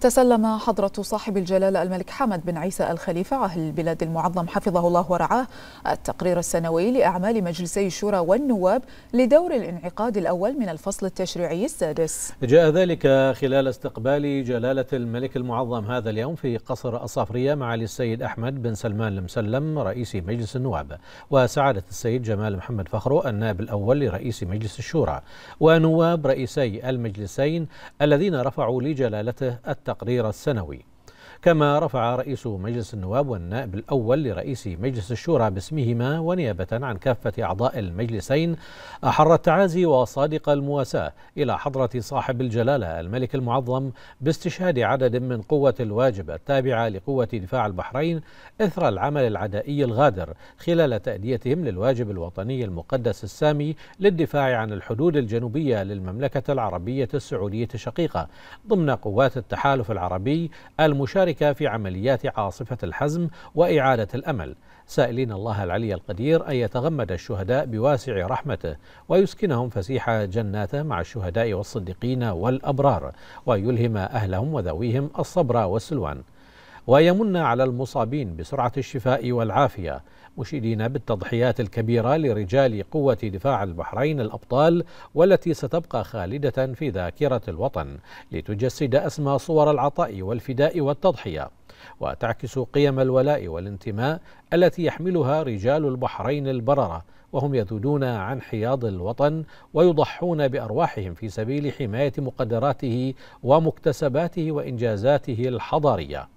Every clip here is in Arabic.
تسلم حضرة صاحب الجلالة الملك حمد بن عيسى الخليفة عهل البلاد المعظم حفظه الله ورعاه التقرير السنوي لأعمال مجلسي الشورى والنواب لدور الانعقاد الأول من الفصل التشريعي السادس جاء ذلك خلال استقبال جلالة الملك المعظم هذا اليوم في قصر الصفرية معالي السيد أحمد بن سلمان المسلم رئيس مجلس النواب وسعادة السيد جمال محمد فخرو النائب الأول لرئيس مجلس الشورى ونواب رئيسي المجلسين الذين رفعوا لجلالته التقرير السنوي كما رفع رئيس مجلس النواب والنائب الأول لرئيس مجلس الشورى باسمهما ونيابة عن كافة أعضاء المجلسين أحر التعازي وصادق المواساة إلى حضرة صاحب الجلالة الملك المعظم باستشهاد عدد من قوة الواجب التابعة لقوة دفاع البحرين إثر العمل العدائي الغادر خلال تأديتهم للواجب الوطني المقدس السامي للدفاع عن الحدود الجنوبية للمملكة العربية السعودية الشقيقة ضمن قوات التحالف العربي المشاركة المشاركة في عمليات عاصفة الحزم وإعادة الأمل سائلين الله العلي القدير أن يتغمد الشهداء بواسع رحمته ويسكنهم فسيح جناته مع الشهداء والصديقين والأبرار ويلهم أهلهم وذويهم الصبر والسلوان ويمن على المصابين بسرعة الشفاء والعافية مشيدين بالتضحيات الكبيرة لرجال قوة دفاع البحرين الأبطال والتي ستبقى خالدة في ذاكرة الوطن لتجسد أسمى صور العطاء والفداء والتضحية وتعكس قيم الولاء والانتماء التي يحملها رجال البحرين البررة وهم يذودون عن حياض الوطن ويضحون بأرواحهم في سبيل حماية مقدراته ومكتسباته وإنجازاته الحضارية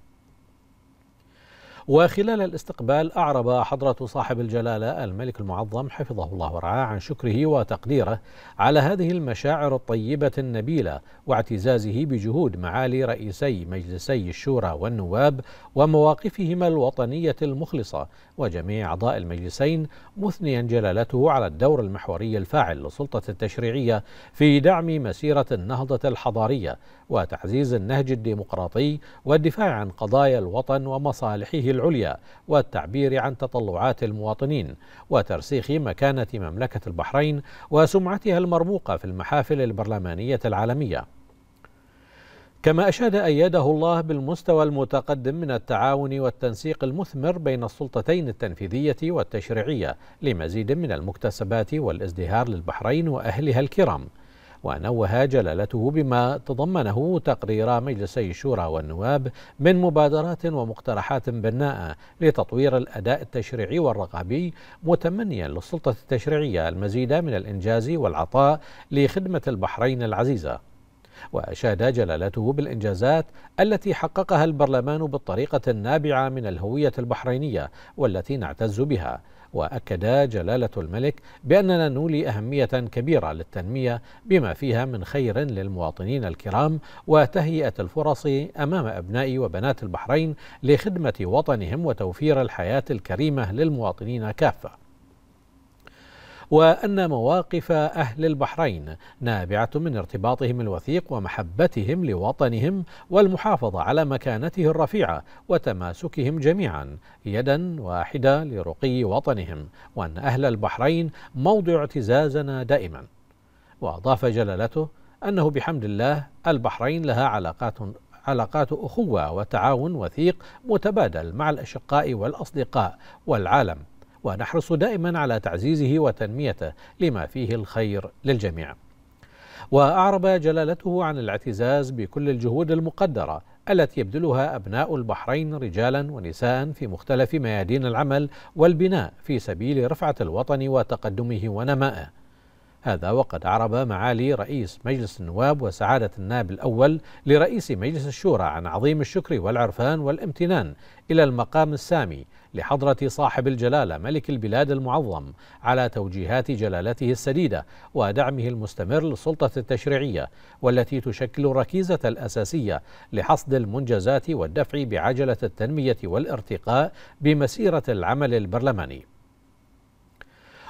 وخلال الاستقبال أعرب حضرة صاحب الجلالة الملك المعظم حفظه الله ورعاه عن شكره وتقديره على هذه المشاعر الطيبة النبيلة واعتزازه بجهود معالي رئيسي مجلسي الشورى والنواب ومواقفهما الوطنية المخلصة وجميع أعضاء المجلسين مثنيا جلالته على الدور المحوري الفاعل للسلطة التشريعية في دعم مسيرة النهضة الحضارية وتعزيز النهج الديمقراطي والدفاع عن قضايا الوطن ومصالحه العليا والتعبير عن تطلعات المواطنين وترسيخ مكانة مملكة البحرين وسمعتها المرموقة في المحافل البرلمانية العالمية كما أشاد أيده الله بالمستوى المتقدم من التعاون والتنسيق المثمر بين السلطتين التنفيذية والتشريعية لمزيد من المكتسبات والازدهار للبحرين وأهلها الكرام ونوه جلالته بما تضمنه تقرير مجلسي الشورى والنواب من مبادرات ومقترحات بناءة لتطوير الأداء التشريعي والرقابي متمنيا للسلطة التشريعية المزيد من الإنجاز والعطاء لخدمة البحرين العزيزة وأشاد جلالته بالإنجازات التي حققها البرلمان بالطريقة النابعة من الهوية البحرينية والتي نعتز بها واكد جلاله الملك باننا نولي اهميه كبيره للتنميه بما فيها من خير للمواطنين الكرام وتهيئه الفرص امام ابناء وبنات البحرين لخدمه وطنهم وتوفير الحياه الكريمه للمواطنين كافه وأن مواقف أهل البحرين نابعة من ارتباطهم الوثيق ومحبتهم لوطنهم والمحافظة على مكانته الرفيعة وتماسكهم جميعا يدا واحدة لرقي وطنهم وأن أهل البحرين موضع اعتزازنا دائما وأضاف جلالته أنه بحمد الله البحرين لها علاقات علاقات أخوة وتعاون وثيق متبادل مع الأشقاء والأصدقاء والعالم ونحرص دائما على تعزيزه وتنميته لما فيه الخير للجميع. وأعرب جلالته عن الاعتزاز بكل الجهود المقدرة التي يبذلها أبناء البحرين رجالا ونساء في مختلف ميادين العمل والبناء في سبيل رفعة الوطن وتقدمه ونمائه هذا وقد عرب معالي رئيس مجلس النواب وسعادة النائب الأول لرئيس مجلس الشورى عن عظيم الشكر والعرفان والامتنان إلى المقام السامي لحضرة صاحب الجلالة ملك البلاد المعظم على توجيهات جلالته السديدة ودعمه المستمر للسلطة التشريعية والتي تشكل الركيزة الأساسية لحصد المنجزات والدفع بعجلة التنمية والارتقاء بمسيرة العمل البرلماني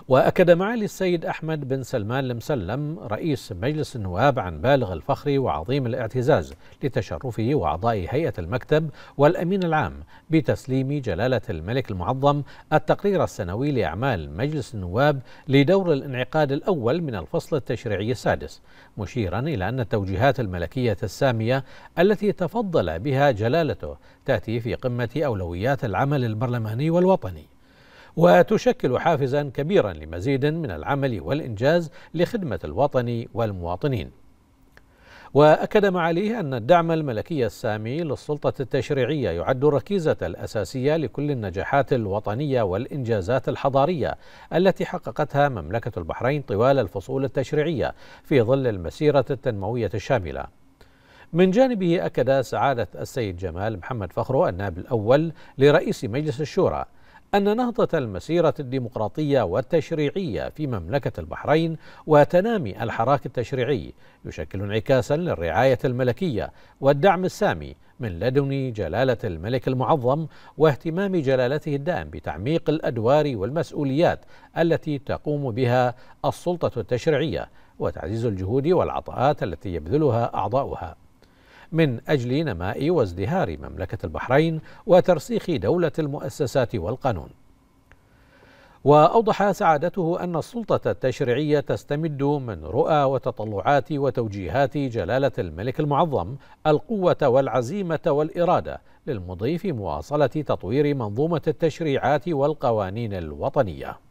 وأكد معالي السيد أحمد بن سلمان المسلم رئيس مجلس النواب عن بالغ الفخر وعظيم الاعتزاز لتشرفه وأعضاء هيئة المكتب والأمين العام بتسليم جلالة الملك المعظم التقرير السنوي لأعمال مجلس النواب لدور الانعقاد الأول من الفصل التشريعي السادس مشيرا إلى أن التوجيهات الملكية السامية التي تفضل بها جلالته تأتي في قمة أولويات العمل البرلماني والوطني وتشكل حافزا كبيرا لمزيد من العمل والإنجاز لخدمة الوطن والمواطنين وأكد معاليه أن الدعم الملكي السامي للسلطة التشريعية يعد الركيزة الأساسية لكل النجاحات الوطنية والإنجازات الحضارية التي حققتها مملكة البحرين طوال الفصول التشريعية في ظل المسيرة التنموية الشاملة. من جانبه أكد سعادة السيد جمال محمد فخرو النائب الأول لرئيس مجلس الشورى أن نهضة المسيرة الديمقراطية والتشريعية في مملكة البحرين وتنامي الحراك التشريعي يشكل انعكاسا للرعاية الملكية والدعم السامي من لدن جلالة الملك المعظم واهتمام جلالته الدائم بتعميق الأدوار والمسؤوليات التي تقوم بها السلطة التشريعية وتعزيز الجهود والعطاءات التي يبذلها أعضاؤها من أجل نماء وازدهار مملكة البحرين وترسيخ دولة المؤسسات والقانون واوضح سعادته ان السلطه التشريعيه تستمد من رؤى وتطلعات وتوجيهات جلاله الملك المعظم القوه والعزيمه والاراده للمضي في مواصله تطوير منظومه التشريعات والقوانين الوطنيه